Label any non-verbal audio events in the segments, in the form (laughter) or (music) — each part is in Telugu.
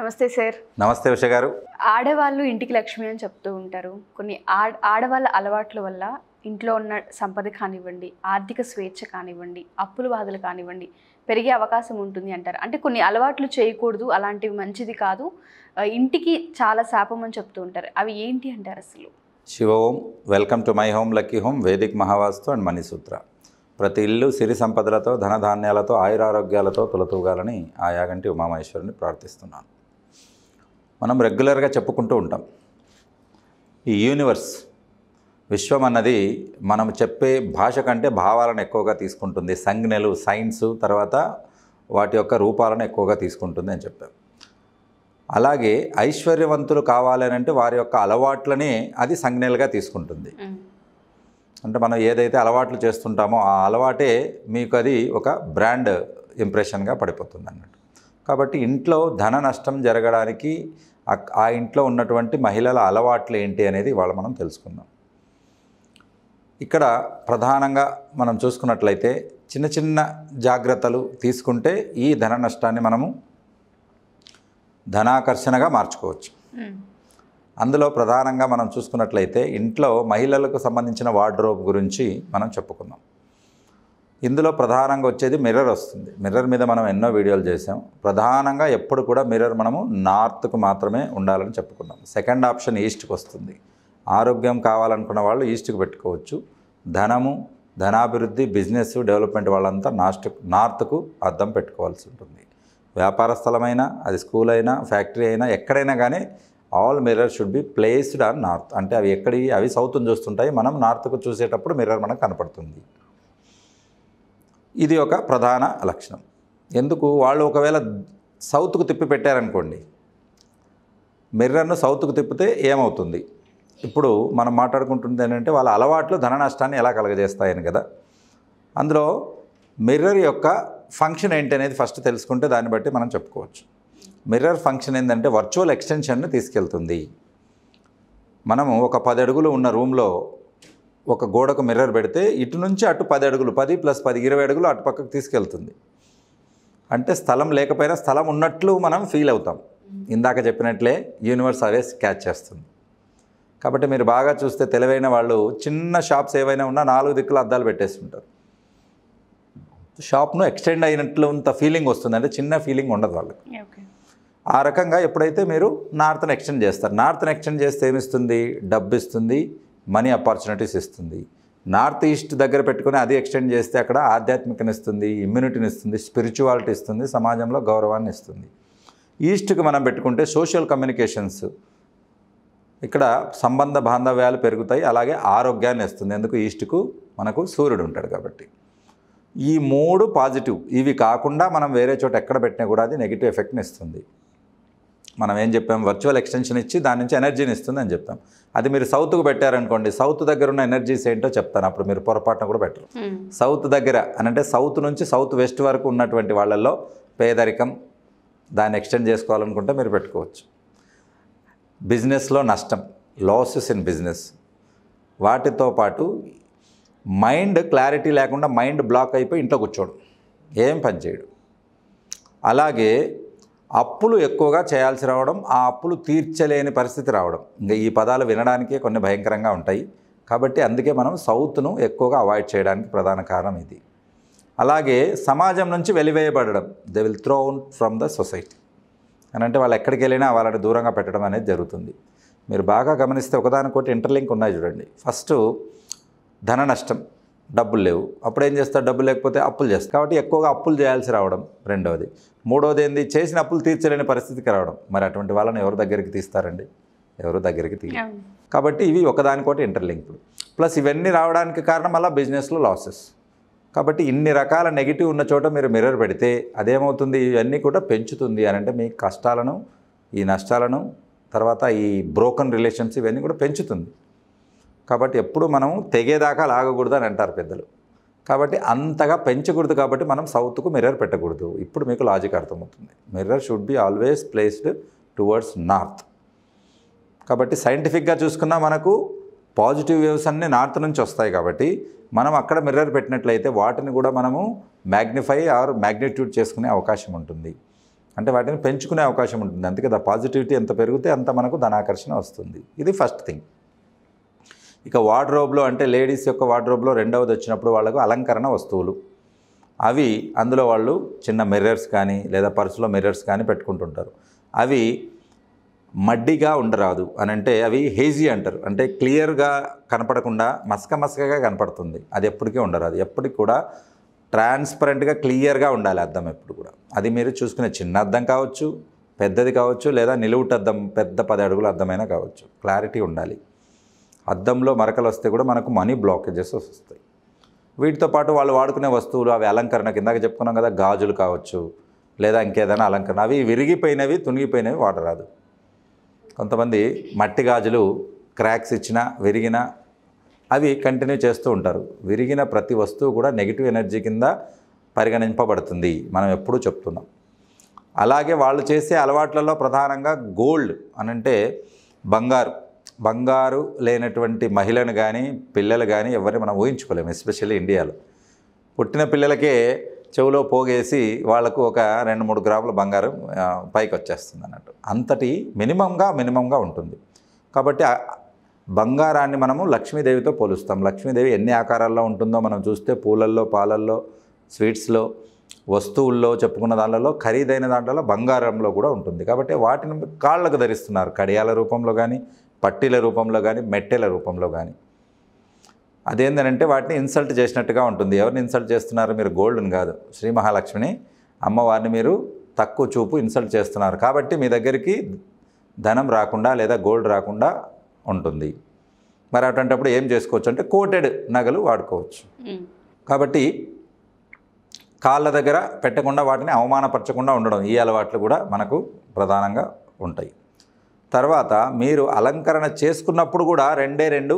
నమస్తే సార్ నమస్తే ఉష గారు ఆడవాళ్ళు ఇంటికి లక్ష్మి అని చెప్తూ ఉంటారు కొన్ని ఆడవాళ్ళ అలవాట్ల వల్ల ఇంట్లో ఉన్న సంపద కానివ్వండి ఆర్థిక స్వేచ్ఛ కానివ్వండి అప్పుల బాధలు కానివ్వండి పెరిగే అవకాశం ఉంటుంది అంటారు అంటే కొన్ని అలవాట్లు చేయకూడదు అలాంటివి మంచిది కాదు ఇంటికి చాలా శాపం అని చెప్తూ ఉంటారు అవి ఏంటి అంటారు అసలు Shiva Om welcome to my home lucky home Vedic Mahavastu and Manisutra ప్రతి ఇల్లు సిరి సంపదలతో ధనధాన్యాలతో ఆయురారోగ్యాలతో తులతూగాలని ఆ యాగంటి ఉమామహేశ్వరుని ప్రార్థిస్తున్నాను మనం రెగ్యులర్గా చెప్పుకుంటూ ఉంటాం ఈ యూనివర్స్ విశ్వం అన్నది మనం చెప్పే భాష కంటే భావాలను ఎక్కువగా తీసుకుంటుంది సంజ్ఞలు సైన్స్ తర్వాత వాటి యొక్క రూపాలను ఎక్కువగా తీసుకుంటుంది అని చెప్పాం అలాగే ఐశ్వర్యవంతులు కావాలనంటే వారి యొక్క అలవాట్లని అది సంజ్ఞలుగా తీసుకుంటుంది అంటే మనం ఏదైతే అలవాట్లు చేస్తుంటామో ఆ అలవాటే మీకు అది ఒక బ్రాండ్ ఇంప్రెషన్గా పడిపోతుంది అన్నట్టు కాబట్టి ఇంట్లో ధన నష్టం జరగడానికి ఆ ఇంట్లో ఉన్నటువంటి మహిళల అలవాట్లు ఏంటి అనేది ఇవాళ మనం తెలుసుకుందాం ఇక్కడ ప్రధానంగా మనం చూసుకున్నట్లయితే చిన్న చిన్న జాగ్రత్తలు తీసుకుంటే ఈ ధన నష్టాన్ని మనము ధనాకర్షణగా మార్చుకోవచ్చు అందులో ప్రధానంగా మనం చూసుకున్నట్లయితే ఇంట్లో మహిళలకు సంబంధించిన వార్డ్రోబ్ గురించి మనం చెప్పుకుందాం ఇందులో ప్రధానంగా వచ్చేది మిర్రర్ వస్తుంది మిర్రర్ మీద మనం ఎన్నో వీడియోలు చేసాం ప్రధానంగా ఎప్పుడు కూడా మిర్రర్ మనము నార్త్కు మాత్రమే ఉండాలని చెప్పుకున్నాం సెకండ్ ఆప్షన్ ఈస్ట్కి వస్తుంది ఆరోగ్యం కావాలనుకున్న వాళ్ళు ఈస్ట్కి పెట్టుకోవచ్చు ధనము ధనాభివృద్ధి బిజినెస్ డెవలప్మెంట్ వాళ్ళంతా నాస్ట్ నార్త్కు అర్థం పెట్టుకోవాల్సి ఉంటుంది వ్యాపార స్థలమైనా అది స్కూల్ అయినా ఫ్యాక్టరీ అయినా ఎక్కడైనా కానీ all mirror should be placed on north అంటే అవి ఎక్కడి అవి సౌత్ను చూస్తుంటాయి మనం నార్త్కు చూసేటప్పుడు మిర్రర్ మనకు కనపడుతుంది ఇది ఒక ప్రధాన లక్షణం ఎందుకు వాళ్ళు ఒకవేళ సౌత్కు తిప్పి పెట్టారనుకోండి మిర్రర్ను సౌత్కు తిప్పితే ఏమవుతుంది ఇప్పుడు మనం మాట్లాడుకుంటుంది ఏంటంటే వాళ్ళ అలవాట్లు ధన నష్టాన్ని ఎలా కలగజేస్తాయని కదా అందులో మిర్రర్ యొక్క ఫంక్షన్ ఏంటి అనేది ఫస్ట్ తెలుసుకుంటే దాన్ని బట్టి మనం చెప్పుకోవచ్చు మిర్రర్ ఫంక్షన్ ఏంటంటే వర్చువల్ ఎక్స్టెన్షన్ను తీసుకెళ్తుంది మనము ఒక పది అడుగులు ఉన్న రూమ్లో ఒక గోడకు మిర్రర్ పెడితే ఇటు నుంచి అటు పది అడుగులు పది ప్లస్ పది ఇరవై అడుగులు అటు పక్కకు తీసుకెళ్తుంది అంటే స్థలం లేకపోయినా స్థలం ఉన్నట్లు మనం ఫీల్ అవుతాం ఇందాక చెప్పినట్లే యూనివర్స్ అవేస్ క్యాచ్ చేస్తుంది కాబట్టి మీరు బాగా చూస్తే తెలివైన వాళ్ళు చిన్న షాప్స్ ఏవైనా ఉన్నా నాలుగు దిక్కులు అద్దాలు పెట్టేస్తుంటారు షాప్ను ఎక్స్టెండ్ అయినట్లు అంత ఫీలింగ్ వస్తుంది అంటే చిన్న ఫీలింగ్ ఉండదు వాళ్ళకి ఆ రకంగా ఎప్పుడైతే మీరు నార్త్ని ఎక్స్టెండ్ చేస్తారు నార్త్ని ఎక్స్టెండ్ చేస్తే ఏమిస్తుంది డబ్బు ఇస్తుంది మనీ ఆపర్చునిటీస్ ఇస్తుంది నార్త్ ఈస్ట్ దగ్గర పెట్టుకుని అది ఎక్స్టెండ్ చేస్తే అక్కడ ఆధ్యాత్మికని ఇస్తుంది ఇమ్యూనిటీని ఇస్తుంది స్పిరిచువాలిటీ ఇస్తుంది సమాజంలో గౌరవాన్ని ఇస్తుంది ఈస్ట్కి మనం పెట్టుకుంటే సోషల్ కమ్యూనికేషన్స్ ఇక్కడ సంబంధ బాంధవ్యాలు పెరుగుతాయి అలాగే ఆరోగ్యాన్ని ఇస్తుంది ఎందుకు ఈస్ట్కు మనకు సూర్యుడు ఉంటాడు కాబట్టి ఈ మూడు పాజిటివ్ ఇవి కాకుండా మనం వేరే చోట ఎక్కడ పెట్టినా కూడా అది నెగిటివ్ ఎఫెక్ట్ని ఇస్తుంది మనం ఏం చెప్పాం వర్చువల్ ఎక్స్టెన్షన్ ఇచ్చి దాని నుంచి ఎనర్జీని ఇస్తుంది అని చెప్తాం అది మీరు సౌత్కు పెట్టారనుకోండి సౌత్ దగ్గర ఉన్న ఎనర్జీస్ ఏంటో చెప్తాను అప్పుడు మీరు పొరపాటున కూడా పెట్టరు సౌత్ hmm. దగ్గర అని అంటే సౌత్ నుంచి సౌత్ వెస్ట్ వరకు ఉన్నటువంటి వాళ్ళల్లో పేదరికం దాన్ని ఎక్స్టెండ్ చేసుకోవాలనుకుంటే మీరు పెట్టుకోవచ్చు బిజినెస్లో నష్టం లాసెస్ ఇన్ బిజినెస్ వాటితో పాటు మైండ్ క్లారిటీ లేకుండా మైండ్ బ్లాక్ అయిపోయి ఇంట్లో కూర్చోడు ఏం పని చేయడు అలాగే అప్పులు ఎక్కువగా చేయాల్సి రావడం ఆ అప్పులు తీర్చలేని పరిస్థితి రావడం ఇంకా ఈ పదాలు వినడానికే కొన్ని భయంకరంగా ఉంటాయి కాబట్టి అందుకే మనం సౌత్ను ఎక్కువగా అవాయిడ్ చేయడానికి ప్రధాన కారణం ఇది అలాగే సమాజం నుంచి వెలివేయబడడం they will throw out from the society అని అంటే వాళ్ళు ఎక్కడికి వెళ్ళినా వాళ్ళని దూరంగా పెట్టడం అనేది జరుగుతుంది మీరు బాగా గమనిస్తే ఒకదానికోటి ఇంటర్లింక్ ఉన్నాయి చూడండి ఫస్ట్ ధన నష్టం డబ్బులు లేవు అప్పుడు ఏం చేస్తారు డబ్బులు లేకపోతే అప్పులు చేస్తారు కాబట్టి ఎక్కువగా అప్పులు చేయాల్సి రావడం రెండవది మూడవది ఏంది చేసిన అప్పులు తీర్చలేని పరిస్థితికి రావడం మరి అటువంటి వాళ్ళని ఎవరి దగ్గరికి తీస్తారండి ఎవరు దగ్గరికి తీ కాబట్టి ఇవి ఒకదానికోటి ఇంటర్లింక్డ్ ప్లస్ ఇవన్నీ రావడానికి కారణం అలా బిజినెస్లో లాసెస్ కాబట్టి ఇన్ని రకాల నెగిటివ్ ఉన్న చోట మీరు మిర్రర్ పెడితే అదేమవుతుంది ఇవన్నీ కూడా పెంచుతుంది అని అంటే మీ కష్టాలను ఈ నష్టాలను తర్వాత ఈ బ్రోకన్ రిలేషన్స్ ఇవన్నీ కూడా పెంచుతుంది కాబట్టి ఎప్పుడు మనం తెగేదాకా లాగకూడదు అని అంటారు పెద్దలు కాబట్టి అంతగా పెంచకూడదు కాబట్టి మనం సౌత్కు మిర్రర్ పెట్టకూడదు ఇప్పుడు మీకు లాజిక్ అర్థమవుతుంది mirror should be always placed towards north కాబట్టి సైంటిఫిక్గా చూసుకున్నా మనకు పాజిటివ్ వేవ్స్ అన్నీ నార్త్ నుంచి వస్తాయి కాబట్టి మనం అక్కడ మిర్రర్ పెట్టినట్లయితే వాటిని కూడా మనము మ్యాగ్నిఫై ఆర్ మ్యాగ్నిట్యూడ్ చేసుకునే అవకాశం ఉంటుంది అంటే వాటిని పెంచుకునే అవకాశం ఉంటుంది అందుకే ద పాజిటివిటీ ఎంత పెరిగితే అంత మనకు ధనాకర్షణ వస్తుంది ఇది ఫస్ట్ థింగ్ ఇక వార్డ్రోబ్లో అంటే లేడీస్ యొక్క వార్డ్రోబ్లో రెండవది వచ్చినప్పుడు వాళ్ళకు అలంకరణ వస్తువులు అవి అందులో వాళ్ళు చిన్న మిర్రర్స్ కానీ లేదా పర్సులో మిర్రర్స్ కానీ పెట్టుకుంటుంటారు అవి మడ్డిగా ఉండరాదు అని అంటే అవి హేజీ అంటారు అంటే క్లియర్గా కనపడకుండా మసక మసకగా కనపడుతుంది అది ఎప్పటికీ ఉండరాదు ఎప్పటికి కూడా ట్రాన్స్పరెంట్గా క్లియర్గా ఉండాలి అద్దం ఎప్పుడు కూడా అది మీరు చూసుకునే చిన్న అద్దం కావచ్చు పెద్దది కావచ్చు లేదా అద్దం పెద్ద పది అడుగుల అద్దమైనా కావచ్చు క్లారిటీ ఉండాలి అద్దంలో మరకలు వస్తే కూడా మనకు మనీ బ్లాకేజెస్ వస్తాయి వీటితో పాటు వాళ్ళు వాడుకునే వస్తువులు అవి అలంకరణ కిందకి చెప్పుకున్నాం కదా గాజులు కావచ్చు లేదా ఇంకేదైనా అలంకరణ అవి విరిగిపోయినవి తునిగిపోయినవి వాడరాదు కొంతమంది మట్టి గాజులు క్రాక్స్ ఇచ్చినా విరిగినా అవి కంటిన్యూ చేస్తూ ఉంటారు విరిగిన ప్రతి వస్తువు కూడా నెగిటివ్ ఎనర్జీ కింద పరిగణింపబడుతుంది మనం ఎప్పుడూ చెప్తున్నాం అలాగే వాళ్ళు చేసే అలవాట్లలో ప్రధానంగా గోల్డ్ అనంటే బంగారు బంగారు లేనటువంటి మహిళను కానీ పిల్లలు కానీ ఎవరిని మనం ఊహించుకోలేము ఎస్పెషల్లీ ఇండియాలో పుట్టిన పిల్లలకే చెవులో పోగేసి వాళ్లకు ఒక రెండు మూడు గ్రాముల బంగారం పైకి వచ్చేస్తుంది అన్నట్టు అంతటి మినిమంగా మినిమంగా ఉంటుంది కాబట్టి బంగారాన్ని మనము లక్ష్మీదేవితో పోలుస్తాం లక్ష్మీదేవి ఎన్ని ఆకారాల్లో ఉంటుందో మనం చూస్తే పూలల్లో పాలల్లో స్వీట్స్లో వస్తువుల్లో చెప్పుకున్న దాంట్లో ఖరీదైన దాంట్లో బంగారంలో కూడా ఉంటుంది కాబట్టి వాటిని కాళ్ళకు ధరిస్తున్నారు కడియాల రూపంలో కానీ పట్టీల రూపంలో కానీ మెట్టెల రూపంలో కానీ అదేంటంటే వాటిని ఇన్సల్ట్ చేసినట్టుగా ఉంటుంది ఎవరిని ఇన్సల్ట్ చేస్తున్నారు మీరు గోల్డ్ని కాదు శ్రీ మహాలక్ష్మిని అమ్మవారిని మీరు తక్కువ చూపు ఇన్సల్ట్ చేస్తున్నారు కాబట్టి మీ దగ్గరికి ధనం రాకుండా లేదా గోల్డ్ రాకుండా ఉంటుంది మరి అటువంటిప్పుడు ఏం చేసుకోవచ్చు అంటే కోటెడ్ నగలు వాడుకోవచ్చు కాబట్టి కాళ్ళ దగ్గర పెట్టకుండా వాటిని అవమానపరచకుండా ఉండడం ఈ అలవాట్లు కూడా మనకు ప్రధానంగా ఉంటాయి తర్వాత మీరు అలంకరణ చేసుకున్నప్పుడు కూడా రెండే రెండు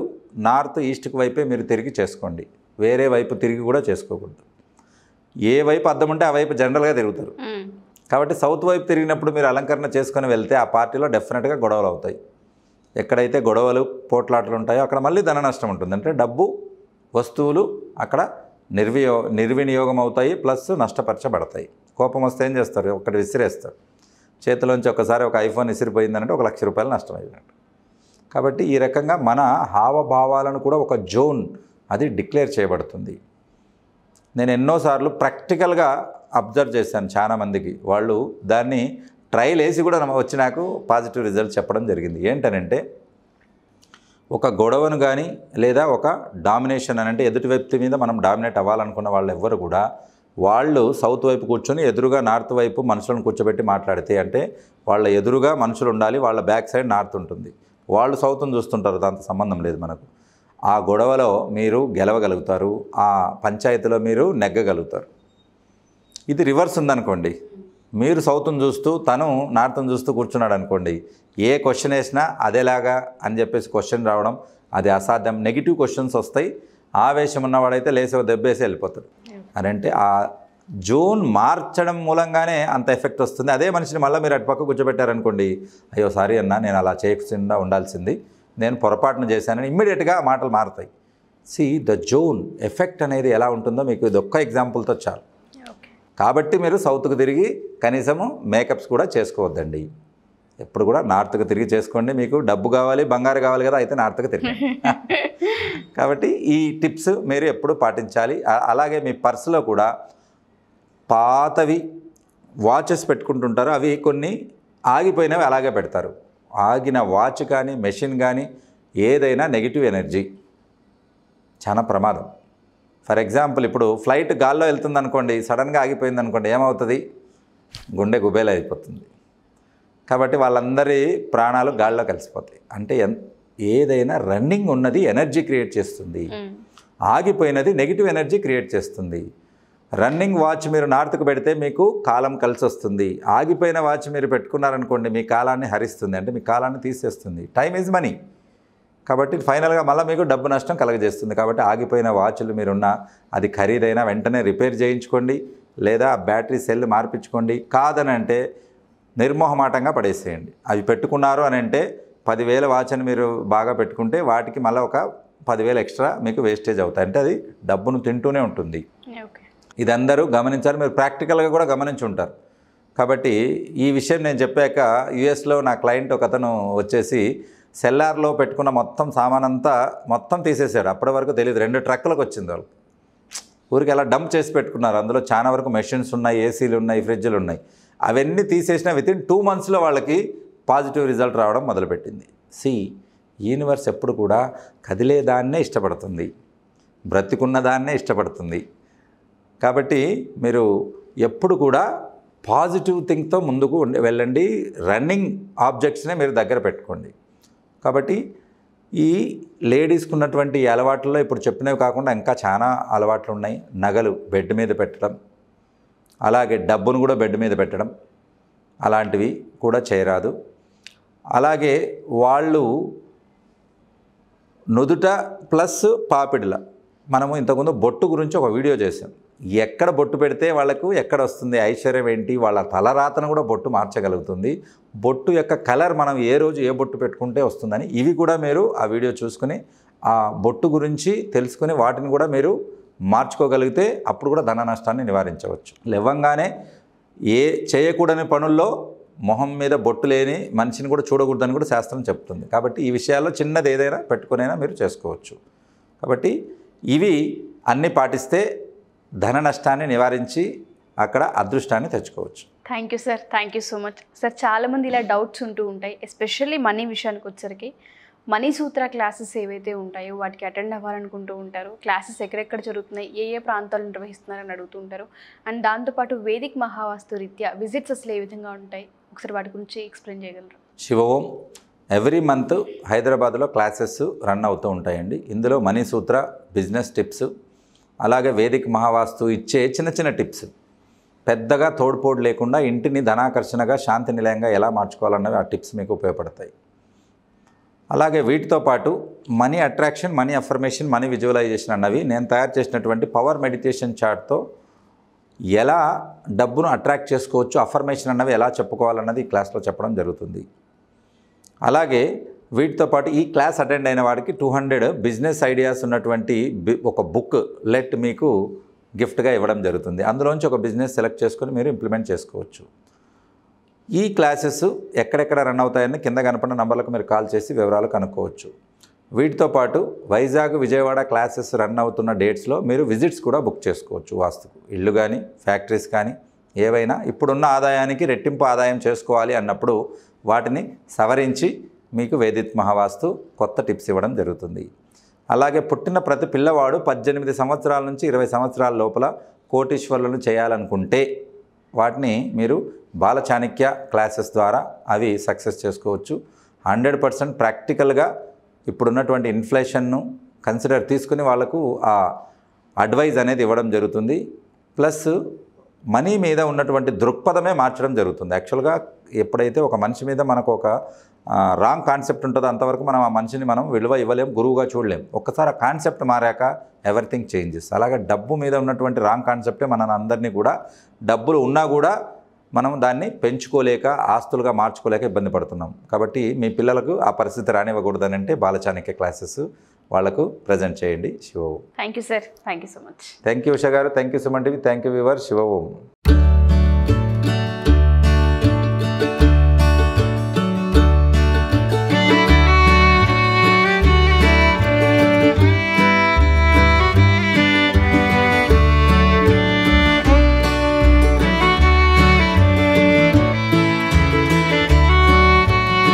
నార్త్ ఈస్ట్కి వైపే మీరు తిరిగి చేసుకోండి వేరే వైపు తిరిగి కూడా చేసుకోకూడదు ఏ వైపు అద్దం ఉంటే ఆ వైపు జనరల్గా తిరుగుతారు కాబట్టి సౌత్ వైపు తిరిగినప్పుడు మీరు అలంకరణ చేసుకొని వెళ్తే ఆ పార్టీలో డెఫినెట్గా గొడవలు అవుతాయి ఎక్కడైతే గొడవలు పోట్లాటలు ఉంటాయో అక్కడ మళ్ళీ ధన నష్టం ఉంటుంది అంటే డబ్బు వస్తువులు అక్కడ నిర్వియో నిర్వినియోగం అవుతాయి ప్లస్ నష్టపరచబడతాయి కోపం వస్తే ఏం చేస్తారు ఒకటి విసిరేస్తారు చేతిలోంచి ఒకసారి ఒక ఐఫోన్ విసిరిపోయిందంటే ఒక లక్ష రూపాయలు నష్టం అయిపోయినట్టు కాబట్టి ఈ రకంగా మన హావభావాలను కూడా ఒక జోన్ అది డిక్లేర్ చేయబడుతుంది నేను ఎన్నోసార్లు ప్రాక్టికల్గా అబ్జర్వ్ చేశాను చాలామందికి వాళ్ళు దాన్ని ట్రయల్ వేసి కూడా వచ్చి నాకు పాజిటివ్ రిజల్ట్ చెప్పడం జరిగింది ఏంటనంటే ఒక గొడవను కానీ లేదా ఒక డామినేషన్ అని అంటే ఎదుటి వ్యక్తి మీద మనం డామినేట్ అవ్వాలనుకున్న వాళ్ళు ఎవ్వరు కూడా వాళ్ళు సౌత్ వైపు కూర్చొని ఎదురుగా నార్త్ వైపు మనుషులను కూర్చోబెట్టి మాట్లాడితే అంటే వాళ్ళ ఎదురుగా మనుషులు ఉండాలి వాళ్ళ బ్యాక్ సైడ్ నార్త్ ఉంటుంది వాళ్ళు సౌత్ను చూస్తుంటారు దాంతో సంబంధం లేదు మనకు ఆ గొడవలో మీరు గెలవగలుగుతారు ఆ పంచాయతీలో మీరు నెగ్గగలుగుతారు ఇది రివర్స్ ఉందనుకోండి మీరు సౌత్ను చూస్తూ తను నార్త్ను చూస్తూ కూర్చున్నాడు అనుకోండి ఏ క్వశ్చన్ వేసినా అదేలాగా అని చెప్పేసి క్వశ్చన్ రావడం అది అసాధ్యం నెగిటివ్ క్వశ్చన్స్ వస్తాయి ఆవేశం ఉన్నవాడైతే లేసే ఒక దెబ్బేసి వెళ్ళిపోతాడు అంటే ఆ జోన్ మార్చడం మూలంగానే అంత ఎఫెక్ట్ వస్తుంది అదే మనిషిని మళ్ళీ మీరు అటుపక్క కూర్చోబెట్టారనుకోండి అయ్యో సారీ అన్న నేను అలా చేయకుండా ఉండాల్సింది నేను పొరపాటున చేశానని ఇమ్మీడియట్గా మాటలు మారుతాయి సి ద జోన్ ఎఫెక్ట్ అనేది ఎలా ఉంటుందో మీకు ఇది ఒక్క ఎగ్జాంపుల్తో చాలు కాబట్టి మీరు సౌత్కు తిరిగి కనీసము మేకప్స్ కూడా చేసుకోవద్దండి ఎప్పుడు కూడా నార్త్కు తిరిగి చేసుకోండి మీకు డబ్బు కావాలి బంగారు కావాలి కదా అయితే నార్త్కు తిరిగి (laughs) కాబట్టి ఈ టిప్స్ మీరు ఎప్పుడు పాటించాలి అలాగే మీ పర్సులో కూడా పాతవి వాచెస్ పెట్టుకుంటుంటారు అవి కొన్ని ఆగిపోయినవి అలాగే పెడతారు ఆగిన వాచ్ కానీ మెషిన్ కానీ ఏదైనా నెగిటివ్ ఎనర్జీ చాలా ప్రమాదం ఫర్ ఎగ్జాంపుల్ ఇప్పుడు ఫ్లైట్ గాల్లో వెళ్తుంది అనుకోండి సడన్గా ఆగిపోయింది అనుకోండి ఏమవుతుంది గుండె గుబేలు అయిపోతుంది కాబట్టి వాళ్ళందరి ప్రాణాలు గాల్లో కలిసిపోతాయి అంటే ఏదైనా రన్నింగ్ ఉన్నది ఎనర్జీ క్రియేట్ చేస్తుంది ఆగిపోయినది నెగిటివ్ ఎనర్జీ క్రియేట్ చేస్తుంది రన్నింగ్ వాచ్ మీరు నార్త్కు పెడితే మీకు కాలం కలిసి వస్తుంది ఆగిపోయిన వాచ్ మీరు పెట్టుకున్నారనుకోండి మీ కాలాన్ని హరిస్తుంది అంటే మీ కాలాన్ని తీసేస్తుంది టైం ఈజ్ మనీ కాబట్టి ఫైనల్గా మళ్ళీ మీకు డబ్బు నష్టం కలగజేస్తుంది కాబట్టి ఆగిపోయిన వాచ్లు మీరున్న అది ఖరీదైన వెంటనే రిపేర్ చేయించుకోండి లేదా బ్యాటరీ సెల్ మార్పించుకోండి కాదనంటే నిర్మోహమాటంగా పడేసేయండి అవి పెట్టుకున్నారు అని అంటే పదివేల వాచ్ని మీరు బాగా పెట్టుకుంటే వాటికి మళ్ళీ ఒక పదివేలు ఎక్స్ట్రా మీకు వేస్టేజ్ అవుతాయి అంటే అది డబ్బును తింటూనే ఉంటుంది ఇది అందరూ గమనించారు మీరు ప్రాక్టికల్గా కూడా గమనించి ఉంటారు కాబట్టి ఈ విషయం నేను చెప్పాక యుఎస్లో నా క్లయింట్ ఒక అతను వచ్చేసి సెల్లార్లో పెట్టుకున్న మొత్తం సామానంతా మొత్తం తీసేశాడు అప్పటి వరకు తెలియదు రెండు ట్రక్లకు వచ్చింది వాళ్ళు ఊరికి అలా డంప్ చేసి పెట్టుకున్నారు అందులో చాలా వరకు మెషిన్స్ ఉన్నాయి ఏసీలు ఉన్నాయి ఫ్రిడ్జ్లు ఉన్నాయి అవన్నీ తీసేసిన విత్ ఇన్ టూ మంత్స్లో వాళ్ళకి పాజిటివ్ రిజల్ట్ రావడం మొదలుపెట్టింది సి యూనివర్స్ ఎప్పుడు కూడా కదిలేదాన్నే ఇష్టపడుతుంది బ్రతికున్నదాన్నే ఇష్టపడుతుంది కాబట్టి మీరు ఎప్పుడు కూడా పాజిటివ్ థింక్తో ముందుకు వెళ్ళండి రన్నింగ్ ఆబ్జెక్ట్స్నే మీరు దగ్గర పెట్టుకోండి కాబట్టి ఈ లేడీస్కి ఉన్నటువంటి అలవాట్లలో ఇప్పుడు చెప్పినవి కాకుండా ఇంకా చాలా అలవాట్లు ఉన్నాయి నగలు బెడ్ మీద పెట్టడం అలాగే డబ్బును కూడా బెడ్ మీద పెట్టడం అలాంటివి కూడా చేయరాదు అలాగే వాళ్ళు నుదుట ప్లస్ పాపిడిల మనము ఇంతకుముందు బొట్టు గురించి ఒక వీడియో చేసాం ఎక్కడ బొట్టు పెడితే వాళ్ళకు ఎక్కడ వస్తుంది ఐశ్వర్యం ఏంటి వాళ్ళ తలరాతను కూడా బొట్టు మార్చగలుగుతుంది బొట్టు యొక్క కలర్ మనం ఏ రోజు ఏ బొట్టు పెట్టుకుంటే వస్తుందని ఇవి కూడా మీరు ఆ వీడియో చూసుకుని ఆ బొట్టు గురించి తెలుసుకుని వాటిని కూడా మీరు మార్చుకోగలిగితే అప్పుడు కూడా ధన నష్టాన్ని నివారించవచ్చు లేవంగానే ఏ చేయకూడని పనుల్లో మొహం మీద బొట్టు లేని మనిషిని కూడా చూడకూడదని కూడా శాస్త్రం చెప్తుంది కాబట్టి ఈ విషయాల్లో చిన్నది ఏదైనా పెట్టుకునైనా మీరు చేసుకోవచ్చు కాబట్టి ఇవి అన్ని పాటిస్తే ధన నష్టాన్ని నివారించి అక్కడ అదృష్టాన్ని తెచ్చుకోవచ్చు thank you sir thank you so much sir చాలామంది ఇలా డౌట్స్ ఉంటూ ఉంటాయి ఎస్పెషల్లీ మనీ విషయానికి వచ్చరికి మణిసూత్ర క్లాసెస్ ఏవైతే ఉంటాయో వాటికి అటెండ్ అవ్వాలనుకుంటూ ఉంటారు క్లాసెస్ ఎక్కడెక్కడ జరుగుతున్నాయి ఏ ఏ ప్రాంతాలు నిర్వహిస్తున్నారని అడుగుతుంటారు అండ్ దాంతోపాటు వేదిక్ మహావాస్తు రీత్యా విజిట్స్ అసలు ఏ విధంగా ఉంటాయి ఒకసారి వాటి గురించి ఎక్స్ప్లెయిన్ చేయగలరు శివోం ఎవ్రీ మంత్ హైదరాబాద్లో క్లాసెస్ రన్ అవుతూ ఉంటాయండి ఇందులో మణిసూత్ర బిజినెస్ టిప్స్ అలాగే వేదిక మహావాస్తు ఇచ్చే చిన్న చిన్న టిప్స్ పెద్దగా తోడ్పోడు లేకుండా ఇంటిని ధనాకర్షణగా శాంతి నిలయంగా ఎలా మార్చుకోవాలన్నవి ఆ టిప్స్ మీకు ఉపయోగపడతాయి అలాగే వీటితో పాటు money attraction money affirmation money visualisation అన్నవి నేను తయారు చేసినటువంటి పవర్ మెడిటేషన్ చార్ట్తో ఎలా డబ్బును అట్రాక్ట్ చేసుకోవచ్చు అఫర్మేషన్ అన్నవి ఎలా చెప్పుకోవాలన్నది ఈ క్లాస్లో చెప్పడం జరుగుతుంది అలాగే వీటితో పాటు ఈ క్లాస్ అటెండ్ అయిన వాడికి టూ హండ్రెడ్ బిజినెస్ ఐడియాస్ ఉన్నటువంటి ఒక బుక్ లెట్ మీకు గిఫ్ట్గా ఇవ్వడం జరుగుతుంది అందులోంచి ఒక బిజినెస్ సెలెక్ట్ చేసుకొని మీరు ఇంప్లిమెంట్ చేసుకోవచ్చు ఈ క్లాసెస్ ఎక్కడెక్కడ రన్ అవుతాయని కింద కనపడిన నంబర్లకు మీరు కాల్ చేసి వివరాలు కనుక్కోవచ్చు వీటితో పాటు వైజాగ్ విజయవాడ క్లాసెస్ రన్ అవుతున్న డేట్స్లో మీరు విజిట్స్ కూడా బుక్ చేసుకోవచ్చు వాస్తుకు ఇళ్ళు కానీ ఫ్యాక్టరీస్ కానీ ఏవైనా ఇప్పుడున్న ఆదాయానికి రెట్టింపు ఆదాయం చేసుకోవాలి అన్నప్పుడు వాటిని సవరించి మీకు వేదిత్ మహావాస్తు కొత్త టిప్స్ ఇవ్వడం జరుగుతుంది అలాగే పుట్టిన ప్రతి పిల్లవాడు పద్దెనిమిది సంవత్సరాల నుంచి ఇరవై సంవత్సరాల లోపల కోటీశ్వరులను చేయాలనుకుంటే వాటిని మీరు బాలచాణిక్య క్లాసెస్ ద్వారా అవి సక్సెస్ చేసుకోవచ్చు హండ్రెడ్ పర్సెంట్ ప్రాక్టికల్గా ఇప్పుడున్నటువంటి ఇన్ఫ్లేషన్ను కన్సిడర్ తీసుకుని వాళ్ళకు ఆ అడ్వైజ్ అనేది ఇవ్వడం జరుగుతుంది ప్లస్ మనీ మీద ఉన్నటువంటి దృక్పథమే మార్చడం జరుగుతుంది యాక్చువల్గా ఎప్పుడైతే ఒక మనిషి మీద మనకు ఒక రాంగ్ కాన్సెప్ట్ ఉంటుందో అంతవరకు మనం ఆ మనిషిని మనం విలువ ఇవ్వలేం గురువుగా చూడలేం ఒక్కసారి ఆ కాన్సెప్ట్ మారాక ఎవ్రీథింగ్ చేంజెస్ అలాగే డబ్బు మీద ఉన్నటువంటి రాంగ్ కాన్సెప్టే మన అందరినీ కూడా డబ్బులు ఉన్నా కూడా మనం దాన్ని పెంచుకోలేక ఆస్తులుగా మార్చుకోలేక ఇబ్బంది పడుతున్నాం కాబట్టి మీ పిల్లలకు ఆ పరిస్థితి రానివ్వకూడదని అంటే బాల క్లాసెస్ వాళ్లకు ప్రజెంట్ చేయండి Shiva thank you sir thank you so much thank you Usha garu thank you so మంటివి థ్యాంక్ యూ వివర్ శివ